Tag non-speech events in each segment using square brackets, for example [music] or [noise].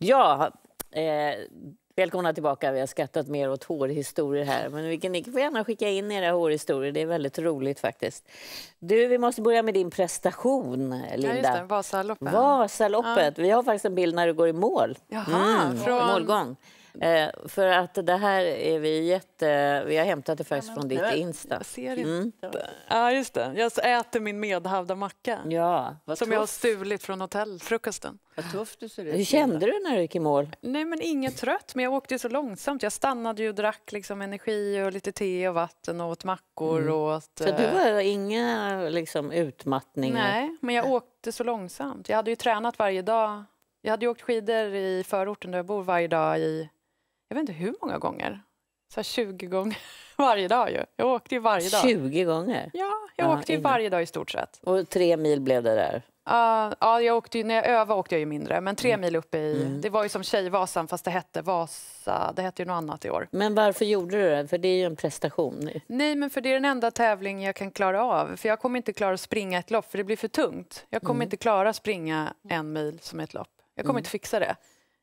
Ja, eh, välkomna tillbaka. Vi har skrattat mer åt hårhistorier här. Men vilken, ni får gärna skicka in era hårhistorier. Det är väldigt roligt faktiskt. Du, vi måste börja med din prestation, Linda. Ja, just det, Vasaloppet. Vasaloppet. Ja. Vi har faktiskt en bild när du går i mål. Jaha, mm, från... Målgång. Eh, för att det här är vi jätte... Vi har hämtat det faktiskt ja, från ditt Insta. Jag ser mm. inte. Mm. Ja, just det. Jag äter min medhavda macka. Ja, som tuff. jag har stulit från hotellfrukosten. Vad tuff du ser ut. Hur kände du när du gick i mål? Nej, men inget trött. Men jag åkte så långsamt. Jag stannade ju och drack liksom energi och lite te och vatten och åt mackor. Mm. Och åt, så du eh, var inga liksom, utmattningar? Nej, men jag åkte så långsamt. Jag hade ju tränat varje dag jag hade åkt skidor i förorten där jag bor varje dag i jag vet inte hur många gånger, så 20 gånger [laughs] varje dag ju. Jag åkte ju varje dag. 20 gånger? Ja, jag ja, åkte ju varje dag i stort sett. Och tre mil blev det där? Uh, ja, jag åkte ju, när jag övade åkte jag ju mindre, men tre mm. mil uppe i... Mm. Det var ju som Tjejvasan fast det hette Vasa, det hette ju något annat i år. Men varför gjorde du det? För det är ju en prestation. Nej, men för det är den enda tävling jag kan klara av. För jag kommer inte klara att springa ett lopp, för det blir för tungt. Jag kommer mm. inte klara att springa en mil som ett lopp. Jag kommer mm. inte fixa det.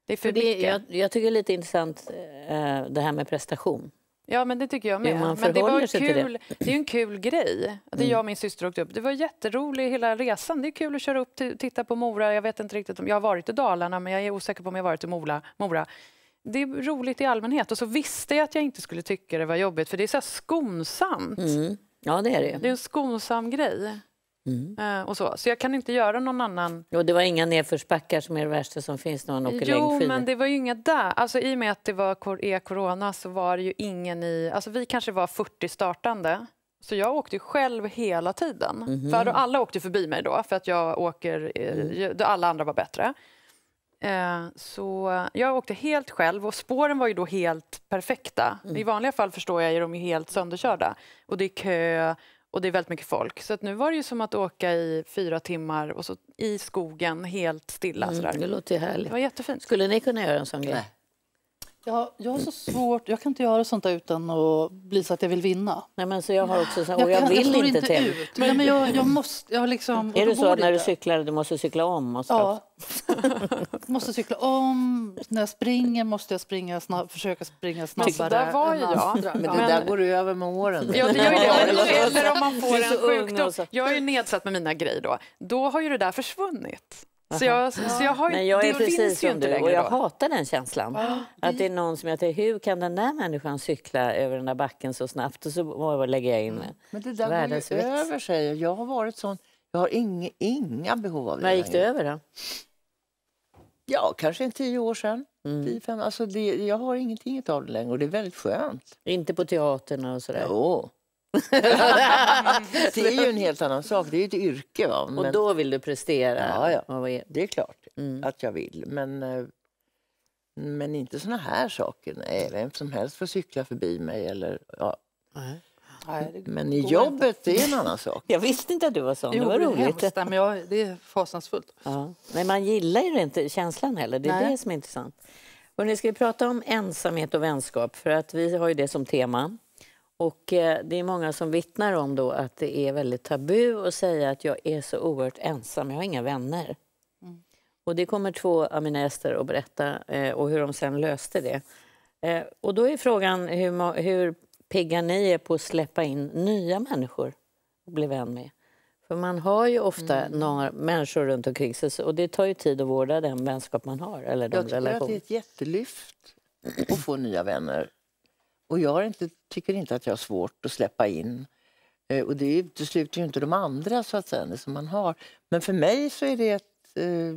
Det är för det, mycket. Jag, jag, tycker det är lite intressant eh, det här med prestation. Ja, men det tycker jag med. men det var kul, det. det. är en kul grej. Det mm. jag och min syster åkte upp. Det var jätteroligt, hela resan. Det är kul att köra upp och titta på Mora. Jag vet inte riktigt om jag har varit i Dalarna, men jag är osäker på om jag varit i Mora. Mora. Det är roligt i allmänhet. Och så visste jag att jag inte skulle tycka det var jobbigt, för det är så skonsamt. Mm. Ja, det är det. Det är en skonsam grej. Mm. Eh, och så. så jag kan inte göra någon annan... Och det var inga nedförsbackar som är det värsta som finns när man åker längdskidor? Jo, längdskidor. men det var ju inga där. Alltså, I och med att det var e corona så var det ju ingen i... Alltså, vi kanske var 40 startande. Så jag åkte själv hela tiden. Mm. För alla åkte förbi mig då, för att jag åker... Eh, mm. Alla andra var bättre. Eh, så jag åkte helt själv och spåren var ju då helt perfekta. Mm. I vanliga fall förstår jag är de ju helt sönderkörda. Och det är kö och det är väldigt mycket folk. Så att nu var det ju som att åka i fyra timmar och så i skogen helt stilla. Mm, Det låter ju härligt. Det var jättefint. Skulle ni kunna göra en sån grej? Nej. Jag, jag har så svårt, jag kan inte göra sånt där utan att bli så att jag vill vinna. Nej, men så jag har också så här, jag, jag, vill jag inte tävla. Nej, men jag, jag måste, jag liksom, Är det så att när du cyklar, du måste cykla om? Och ja, [laughs] måste cykla om, när jag springer måste jag springa snabb, försöka springa snabbare. Där var jag. Men det där går över med åren. Ja, det gör [laughs] det. Eller om man får en sjukdom. Jag är ju nedsatt med mina grejer då. Då har ju det där försvunnit. Så jag, så jag har ju, Men jag är precis som du och jag då. hatar den känslan. Ah, att det är någon som jag tänker, hur kan den där människan cykla över den där backen så snabbt? Och så lägger jag in mm. Men det där går ju växt. över sig. Jag har varit sån, jag har inga, inga behov av det När gick det över då? Ja, kanske en tio år sedan. Mm. Tio, fem, alltså det, jag har ingenting av det längre och det är väldigt skönt. Inte på teatern och sådär? Jo. Mm. det är ju en helt annan sak. Det är ju ett yrke. Va? Men... Och då vill du prestera? Ja, ja. det är klart mm. att jag vill. Men, eh, men inte såna här saker. Nej, vem som helst får cykla förbi mig. Eller, ja. Nej. men i jobbet, det är en annan sak. Jag visste inte att du var sån. Jo, det var roligt. Hemskt, men jag, det är fasansfullt. Ja. Men man gillar ju inte känslan heller. Det är Nej. det som är intressant. Och nu ska vi prata om ensamhet och vänskap. För att vi har ju det som tema. Och eh, det är många som vittnar om då att det är väldigt tabu att säga att jag är så oerhört ensam, jag har inga vänner. Mm. Och det kommer två av mina gäster att berätta eh, och hur de sen löste det. Eh, och då är frågan hur, hur pigga ni är på att släppa in nya människor att bli vän med. För man har ju ofta mm. några människor runt omkring sig och det tar ju tid att vårda den vänskap man har. Eller de Jag tycker relationer. att det är ett jättelyft att få nya vänner. Och jag inte, tycker inte att jag har svårt att släppa in. Eh, och det utesluter ju inte de andra så att säga, som man har. Men för mig så är det ett, eh,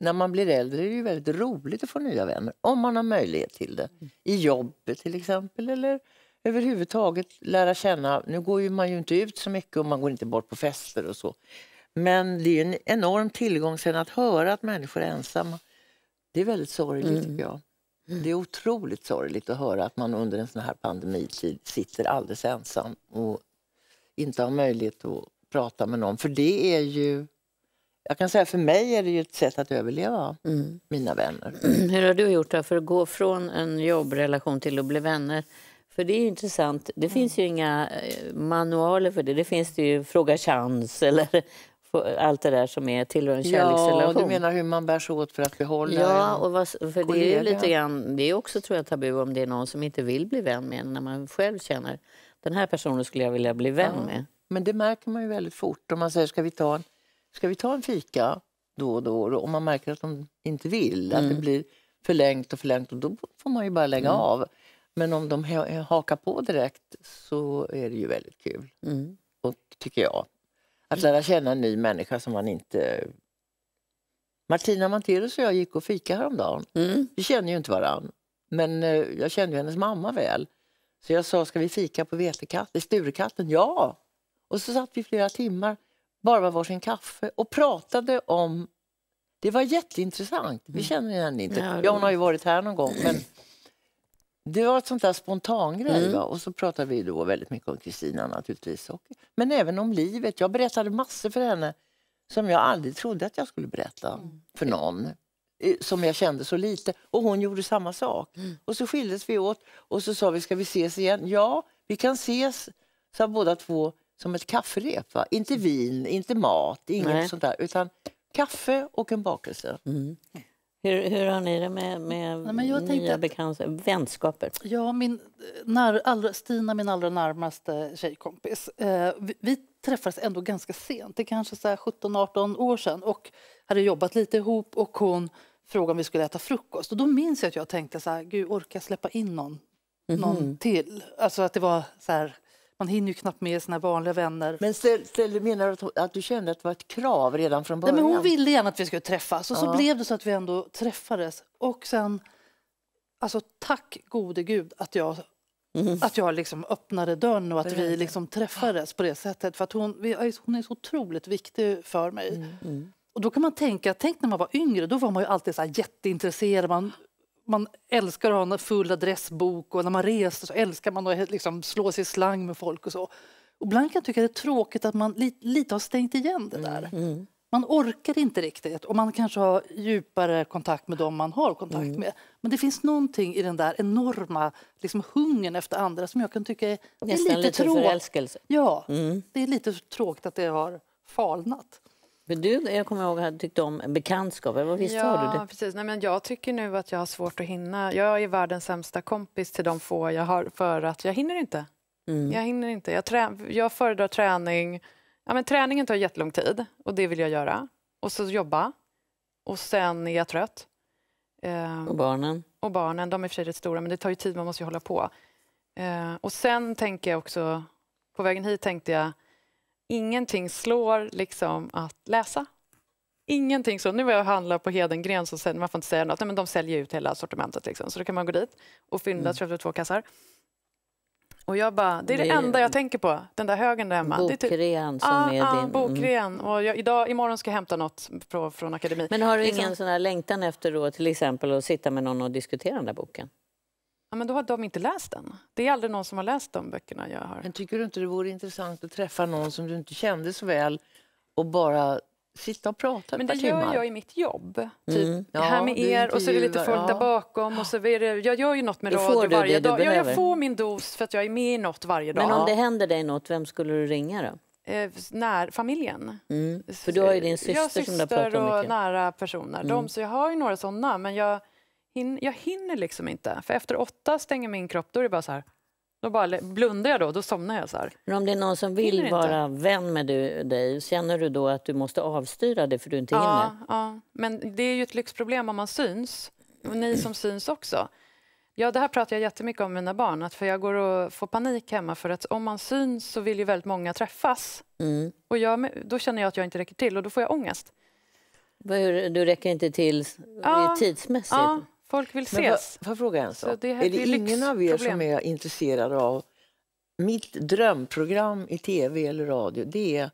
när man blir äldre är det ju väldigt roligt att få nya vänner. Om man har möjlighet till det. Mm. I jobbet till exempel. Eller överhuvudtaget lära känna. Nu går ju man ju inte ut så mycket och man går inte bort på fester och så. Men det är en enorm tillgång sen att höra att människor är ensamma. Det är väldigt sorgligt mm. tycker jag. Det är otroligt sorgligt att höra att man under en sån här pandemitid sitter alldeles ensam och inte har möjlighet att prata med någon. För det är ju... Jag kan säga för mig är det ju ett sätt att överleva, mm. mina vänner. [clears throat] Hur har du gjort då för att gå från en jobbrelation till att bli vänner? För det är intressant. Det finns ju inga eh, manualer för det. Det finns det ju Fråga chans eller allt det där som är tillhör en kärleksrelation. Ja, du menar hur man bär sig åt för att behålla Ja, och vad, för kollega. det är lite grann, det är också tror jag tabu om det är någon som inte vill bli vän med en när man själv känner den här personen skulle jag vilja bli vän ja. med. Men det märker man ju väldigt fort om man säger ska vi ta en, ska vi ta en fika då och då? och man märker att de inte vill, mm. att det mm. blir förlängt och förlängt och då får man ju bara lägga mm. av. Men om de hakar på direkt så är det ju väldigt kul. Mm. Och, tycker jag. Att lära känna en ny människa som man inte... Martina Manterus och jag gick och fikade häromdagen. Mm. Vi känner ju inte varann. Men eh, jag kände hennes mamma väl. Så jag sa, ska vi fika på vetekatten? Sturekatten? Ja! Och så satt vi flera timmar, bara med varsin kaffe och pratade om... Det var jätteintressant. Vi mm. känner henne inte. Ja, hon har ju varit här någon gång. Men det var ett sånt där spontangrej. Mm. Och så pratade vi då väldigt mycket om Kristina naturligtvis. Och, men även om livet. Jag berättade massor för henne som jag aldrig trodde att jag skulle berätta mm. för någon. Eh, som jag kände så lite. Och hon gjorde samma sak. Mm. Och så skildes vi åt och så sa vi, ska vi ses igen? Ja, vi kan ses, sa båda två, som ett kafferep. Va? Inte vin, inte mat, inget Nej. sånt där. Utan kaffe och en bakelse. Mm. Hur, hur har ni det med, med Nej, men jag nya bekanta, vänskaper? Ja, min, när, allra, Stina, min allra närmaste tjejkompis, eh, vi, vi träffades ändå ganska sent, det kanske 17-18 år sedan och hade jobbat lite ihop och hon frågade om vi skulle äta frukost. Och då minns jag att jag tänkte så här, gud orkar släppa in någon, mm -hmm. någon mhm. till? Alltså att det var så här, man hinner ju knappt med sina vanliga vänner. Men ställ, ställ, menar du att, att, du kände att det var ett krav redan från början? Nej, men hon ville gärna att vi skulle träffas och ja. så blev det så att vi ändå träffades. Och sen, alltså tack gode gud att jag Mm. Att jag liksom öppnade dörren och att vi liksom träffades på det sättet. För att hon, hon är så otroligt viktig för mig. Mm. Mm. Och då kan man tänka, tänk när man var yngre, då var man ju alltid så jätteintresserad. Man man älskar att ha en full adressbok och när man reser så älskar man att liksom slå sig i slang med folk och så. Och ibland kan jag tycka det är tråkigt att man li lite har stängt igen det där. Mm, mm. Man orkar inte riktigt och man kanske har djupare kontakt med dem man har kontakt mm. med. Men det finns någonting i den där enorma liksom, hungern efter andra som jag kan tycka är, Nästan lite, lite tråkigt. Ja, mm. det är lite tråkigt att det har falnat. För du, jag kommer ihåg att du tyckte om bekantskaper. Vad visst ja, har du det? Precis. Nej, men jag tycker nu att jag har svårt att hinna. Jag är världens sämsta kompis till de få jag har för att jag hinner inte. Mm. Jag hinner inte. Jag, trä, jag föredrar träning. Ja, men träningen tar jättelång tid och det vill jag göra. Och så jobba. Och sen är jag trött. Eh, och barnen? Och barnen. De är i och för sig rätt stora men det tar ju tid, man måste ju hålla på. Eh, och sen tänker jag också, på vägen hit tänkte jag ingenting slår liksom att läsa. Ingenting så. Nu var jag och handlade på Hedengren, så man får inte säga något. Nej, men de säljer ut hela sortimentet, liksom. så då kan man gå dit och fynda mm. två kassar. Och jag bara, det är det, det enda jag tänker på, den där högen där hemma. Typ- bokrean som ah, är ah, din... Mm. bokrean. Och jag, idag, imorgon ska jag hämta något från, från akademin. Men har du ingen liksom... sån längtan efter då, till exempel att sitta med någon och diskutera den där boken? Ja, men då har de inte läst den. Det är aldrig någon som har läst de böckerna jag har. Men tycker du inte det vore intressant att träffa någon som du inte kände så väl och bara sitta och prata Men det gör jag i mitt jobb. Typ mm. ja, här med er och så är det lite folk ja. där bakom. Och så är det, jag gör ju något med radio varje dag. Ja, jag får min dos för att jag är med i något varje dag. Men om det händer dig något, vem skulle du ringa då? Eh, när, familjen. Mm. För du har ju din syster, syster som du har pratat om mycket. och nära personer. Mm. så jag har ju några sådana, men jag hin jag hinner liksom inte. För efter åtta stänger min kropp, då är det bara så här. Då bara blundar jag då, då somnar jag. så här. Men om det är någon som vill vara vän med du, dig, känner du då att du måste avstyra det för du inte ja, hinner? Ja, men det är ju ett lyxproblem om man syns. Och ni som syns också. Ja, det här pratar jag jättemycket om med mina barn, att för jag går och får panik hemma för att om man syns så vill ju väldigt många träffas. Mm. Och jag, då känner jag att jag inte räcker till och då får jag ångest. Du räcker inte till ja, tidsmässigt? Ja, Folk vill ses. Får jag fråga en sak? Det är det ingen av er som är intresserad av... Mitt drömprogram i tv eller radio det är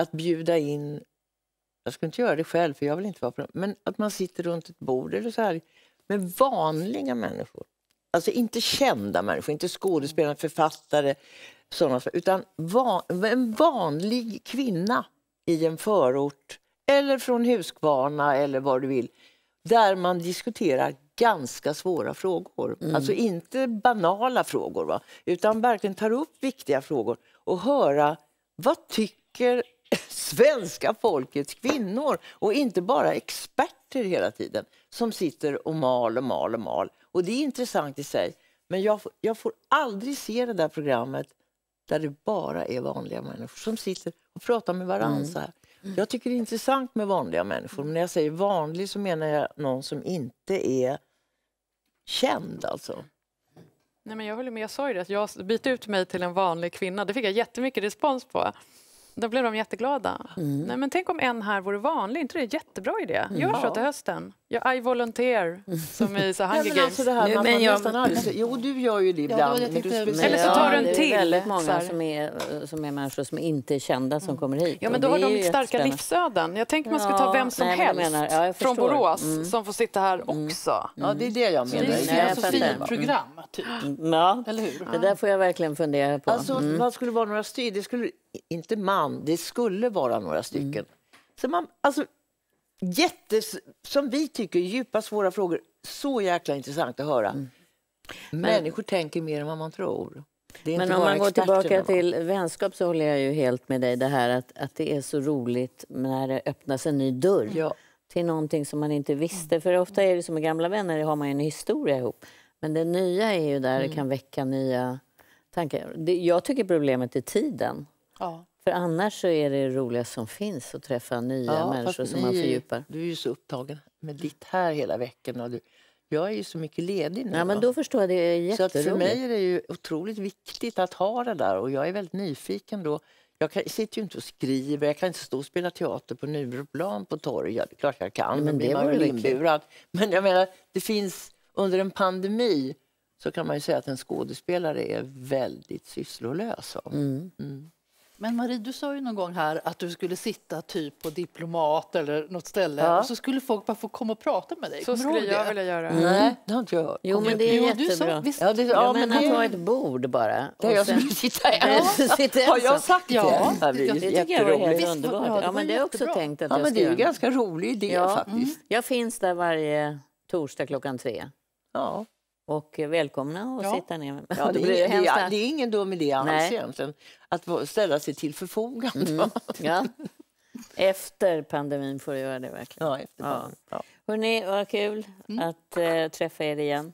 att bjuda in... Jag skulle inte göra det själv, för jag vill inte vara på men att man sitter runt ett bord eller så här med vanliga människor. Alltså inte kända människor, inte skådespelare, författare, sådana, utan van, en vanlig kvinna i en förort eller från Huskvarna eller var du vill där man diskuterar ganska svåra frågor. Mm. Alltså inte banala frågor, va? utan verkligen tar upp viktiga frågor och höra vad tycker [laughs] svenska folkets kvinnor och inte bara experter hela tiden som sitter och mal och mal och mal. Och det är intressant i sig, men jag, jag får aldrig se det där programmet där det bara är vanliga människor som sitter och pratar med varandra mm. så här. Jag tycker det är intressant med vanliga människor. Men när jag säger vanlig så menar jag någon som inte är känd alltså. Nej, men jag håller med. Jag sa ju det, att jag bytte ut mig till en vanlig kvinna. Det fick jag jättemycket respons på. Då blev de jätteglada. Mm. Nej, men tänk om en här vore vanlig, inte det är en jättebra idé? Gör så mm. till hösten. Ja, I volunteer, som i så [laughs] Hunger Games. Alltså det här, men jag... nästan aldrig, jo, du gör ju det ibland. Ja, det tyckte, men du eller så tar du en till. Det är väldigt många som är, eh, som är människor som inte är kända som mm. kommer hit. Ja, men då har de starka livsöden. Jag tänker man ska ta vem som nej, helst menar, ja, från Borås mm. som får sitta här mm. också. Mm. Ja, det är det jag menar. Så det är ett filosofiprogram, mm. typ. Mm. Ja, eller hur? det där får jag verkligen fundera på. Alltså, man skulle vara några stycken. Det skulle, inte man, det skulle vara några stycken. Så man, alltså, jättes, som vi tycker, djupa svåra frågor. Så jäkla intressant att höra. Mm. Men, Människor tänker mer än vad man tror. Men om man går tillbaka till vänskap så håller jag ju helt med dig. Det här att, att det är så roligt när det öppnas en ny dörr ja. till någonting som man inte visste. För ofta är det som med gamla vänner, har man en historia ihop. Men det nya är ju där mm. det kan väcka nya tankar. jag tycker problemet är tiden. Ja. För annars så är det roligast som finns att träffa nya ja, människor som man fördjupar. Du är ju så upptagen med ditt här hela veckan. Och du, jag är ju så mycket ledig nu. Ja, men då förstår jag, det är Så att för mig är det ju otroligt viktigt att ha det där och jag är väldigt nyfiken då. Jag kan, sitter ju inte och skriver, jag kan inte stå och spela teater på Nybroplan på torg. Ja, det är klart jag kan, Nej, men, det var ju inburad. Men jag menar, det finns under en pandemi så kan man ju säga att en skådespelare är väldigt sysslolös. Mm. Mm. Men Marie, du sa ju någon gång här att du skulle sitta typ på diplomat eller något ställe ja. och så skulle folk bara få komma och prata med dig. Så Kommer skulle jag det? vilja göra. Nej, mm. det har inte jag. Jo, men det är jättebra. ja, det, ja, men, att ha ett bord bara. Där jag skulle sitta ensam. ensam. Har jag sagt ja. det? Ja, det, det tycker jag Ja, det, ja, men det är också tänkt att ja, men Det är en ganska rolig idé faktiskt. Mm. Jag finns där varje torsdag klockan tre. Ja och välkomna och ja. sitta ner. Ja, det, är, det, det, det är ingen dum idé alls Nej. egentligen, att ställa sig till förfogande. Mm. Ja. Efter pandemin får du göra det verkligen. Ja, efter pandemin. Ja. Hörrni, vad kul mm. att äh, träffa er igen.